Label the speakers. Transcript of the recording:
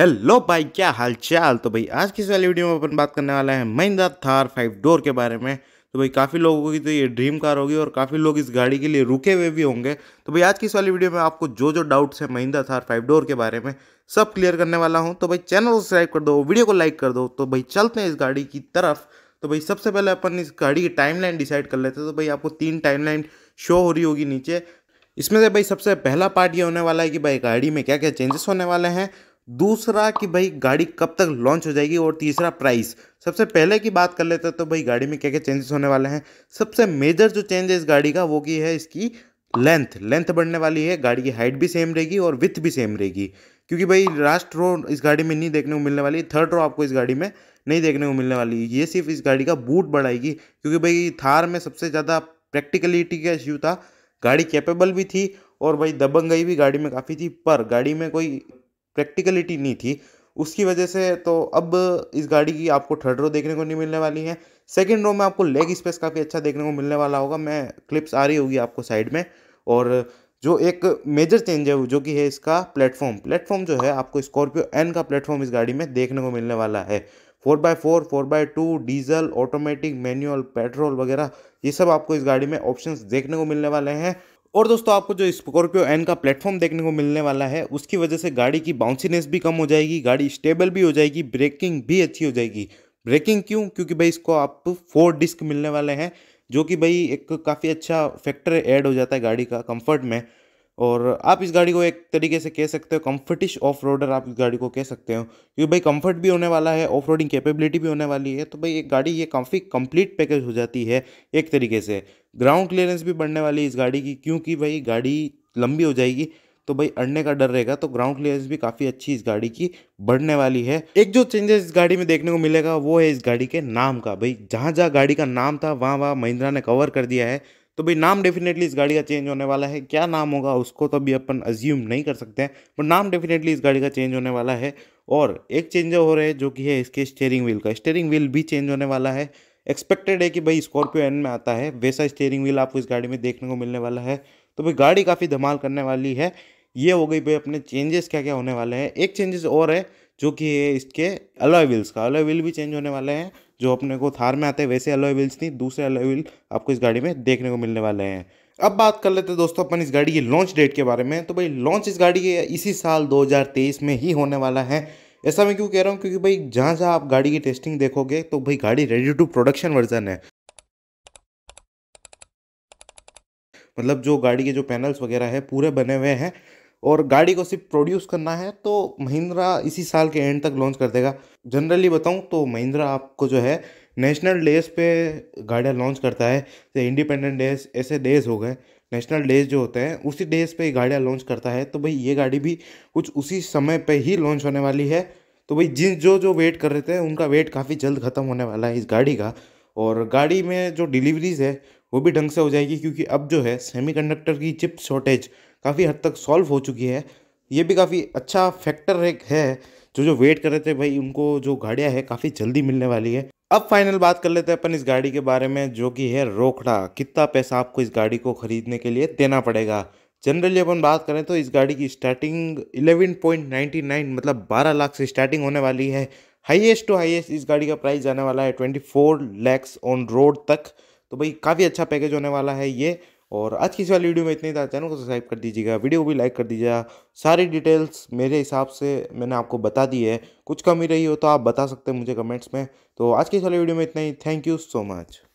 Speaker 1: hello भाई क्या हालचाल तो भाई आज की इस वाली वीडियो में अपन बात करने वाला है महिंद्रा थार फाइव डोर के बारे में तो भाई काफ़ी लोगों की तो ये ड्रीम कार होगी और काफ़ी लोग इस गाड़ी के लिए रुके हुए भी होंगे तो भाई आज की इस वाली वीडियो में आपको जो जो डाउट्स है महिंद्रा थार फाइव डोर के बारे में सब क्लियर करने वाला हूँ तो भाई चैनल को सब्सक्राइब कर दो वीडियो को लाइक कर दो तो भाई चलते हैं इस गाड़ी की तरफ तो भाई सबसे पहले अपन इस गाड़ी की टाइम डिसाइड कर लेते हैं तो भाई आपको तीन टाइम शो हो रही होगी नीचे इसमें से भाई सबसे पहला पार्ट ये होने वाला है कि भाई गाड़ी में क्या क्या चेंजेस होने वाले हैं दूसरा कि भाई गाड़ी कब तक लॉन्च हो जाएगी और तीसरा प्राइस सबसे पहले की बात कर लेते हैं तो भाई गाड़ी में क्या क्या चेंजेस होने वाले हैं सबसे मेजर जो चेंज है इस गाड़ी का वो की है इसकी लेंथ लेंथ बढ़ने वाली है गाड़ी की हाइट भी सेम रहेगी और विथ भी सेम रहेगी क्योंकि भाई लास्ट रो इस गाड़ी में नहीं देखने को मिलने वाली थर्ड रो आपको इस गाड़ी में नहीं देखने को मिलने वाली ये सिर्फ इस गाड़ी का बूट बढ़ाएगी क्योंकि भाई थार में सबसे ज़्यादा प्रैक्टिकलिटी का इश्यू था गाड़ी कैपेबल भी थी और भाई दबंगई भी गाड़ी में काफ़ी थी पर गाड़ी में कोई प्रैक्टिकलिटी नहीं थी उसकी वजह से तो अब इस गाड़ी की आपको थर्ड रो देखने को नहीं मिलने वाली है सेकेंड रो में आपको लेग स्पेस काफ़ी अच्छा देखने को मिलने वाला होगा मैं क्लिप्स आ रही होगी आपको साइड में और जो एक मेजर चेंज है जो कि है इसका प्लेटफॉर्म प्लेटफॉर्म जो है आपको स्कॉर्पियो एन का प्लेटफॉर्म इस गाड़ी में देखने को मिलने वाला है four by four four by two diesel automatic manual petrol वगैरह ये सब आपको इस गाड़ी में ऑप्शंस देखने को मिलने वाले हैं और दोस्तों आपको जो स्कॉर्पियो एन का प्लेटफॉर्म देखने को मिलने वाला है उसकी वजह से गाड़ी की बाउंसीनेस भी कम हो जाएगी गाड़ी स्टेबल भी हो जाएगी ब्रेकिंग भी अच्छी हो जाएगी ब्रेकिंग क्यों क्योंकि भाई इसको आप फोर डिस्क मिलने वाले हैं जो कि भाई एक काफ़ी अच्छा फैक्टर ऐड हो जाता है गाड़ी का कंफर्ट में और आप इस गाड़ी को एक तरीके से कह सकते हो कम्फर्टिश ऑफ रोडर आप इस गाड़ी को कह सकते हो क्योंकि भाई कम्फर्ट भी होने वाला है ऑफ रोडिंग कैपेबिलिटी भी होने वाली है तो भाई एक गाड़ी ये काफ़ी कम्प्लीट पैकेज हो जाती है एक तरीके से ग्राउंड क्लियरेंस भी बढ़ने वाली है इस गाड़ी की क्योंकि भाई गाड़ी लंबी हो जाएगी तो भाई अड़ने का डर रहेगा तो ग्राउंड क्लियरेंस भी काफ़ी अच्छी इस गाड़ी की बढ़ने वाली है एक जो चेंजेस इस गाड़ी में देखने को मिलेगा वो है इस गाड़ी के नाम का भाई जहाँ जहाँ गाड़ी का नाम था वहाँ वहाँ महिंद्रा ने कवर कर दिया है तो भाई नाम डेफिनेटली इस गाड़ी का चेंज होने वाला है क्या नाम होगा उसको तो अभी अपन अज्यूम नहीं कर सकते हैं पर नाम डेफिनेटली इस गाड़ी का चेंज होने वाला है और एक चेंज हो रहा है जो कि है इसके स्टेयरिंग व्हील का स्टेयरिंग व्हील भी चेंज होने वाला है एक्सपेक्टेड है कि भाई स्कॉर्पियो एन में आता है वैसा स्टेयरिंग व्हील आपको इस गाड़ी में देखने को मिलने वाला है तो भाई गाड़ी काफ़ी धमाल करने वाली है ये हो गई भाई अपने चेंजेस क्या क्या होने वाले हैं एक चेंजेस और है जो कि है इसके अलॉय व्हील्स का अलॉय व्हील भी चेंज होने वाले हैं जो अपने को थार में आते हैं वैसे अलॉय व्हील्स दूसरे अलॉय व्हील आपको इस गाड़ी में देखने को मिलने वाले हैं अब बात कर लेते हैं दोस्तों अपन इस गाड़ी की लॉन्च डेट के बारे में तो भाई लॉन्च इस गाड़ी के इसी साल 2023 में ही होने वाला है ऐसा मैं क्यों कह रहा हूँ क्योंकि भाई जहाँ जहाँ आप गाड़ी की टेस्टिंग देखोगे तो भाई गाड़ी रेडी टू प्रोडक्शन वर्जन है मतलब जो गाड़ी के जो पैनल्स वगैरह है पूरे बने हुए हैं और गाड़ी को सिर्फ प्रोड्यूस करना है तो महिंद्रा इसी साल के एंड तक लॉन्च कर देगा जनरली बताऊँ तो महिंद्रा आपको जो है नेशनल डेज पे गाड़ियाँ लॉन्च करता है जैसे इंडिपेंडेंट डेज ऐसे डेज हो गए नेशनल डेज जो होते हैं उसी डेज पे गाड़ियाँ लॉन्च करता है तो भाई ये गाड़ी भी कुछ उसी समय पे ही लॉन्च होने वाली है तो भाई जिन जो जो वेट कर रहे थे उनका वेट काफ़ी जल्द ख़त्म होने वाला है इस गाड़ी का और गाड़ी में जो डिलीवरीज है वो भी ढंग से हो जाएगी क्योंकि अब जो है सेमी की चिप शॉर्टेज काफ़ी हद तक सॉल्व हो चुकी है ये भी काफ़ी अच्छा फैक्टर एक है जो जो वेट कर रहे थे भाई उनको जो गाड़ियाँ है काफ़ी जल्दी मिलने वाली है अब फाइनल बात कर लेते हैं अपन इस गाड़ी के बारे में जो कि है रोकड़ा कितना पैसा आपको इस गाड़ी को खरीदने के लिए देना पड़ेगा जनरली अपन बात करें तो इस गाड़ी की स्टार्टिंग 11.99 मतलब 12 लाख से स्टार्टिंग होने वाली है हाईएस्ट टू हाईएस्ट इस गाड़ी का प्राइस जाने वाला है 24 लैक्स ऑन रोड तक तो भाई काफ़ी अच्छा पैकेज होने वाला है ये और आज की इस वाली वीडियो में इतने था चैनल को सब्सक्राइब कर दीजिएगा वीडियो को भी लाइक कर दीजिएगा सारी डिटेल्स मेरे हिसाब से मैंने आपको बता दी है कुछ कमी रही हो तो आप बता सकते हैं मुझे कमेंट्स में तो आज की इस वाली वीडियो में इतना ही थैंक यू सो मच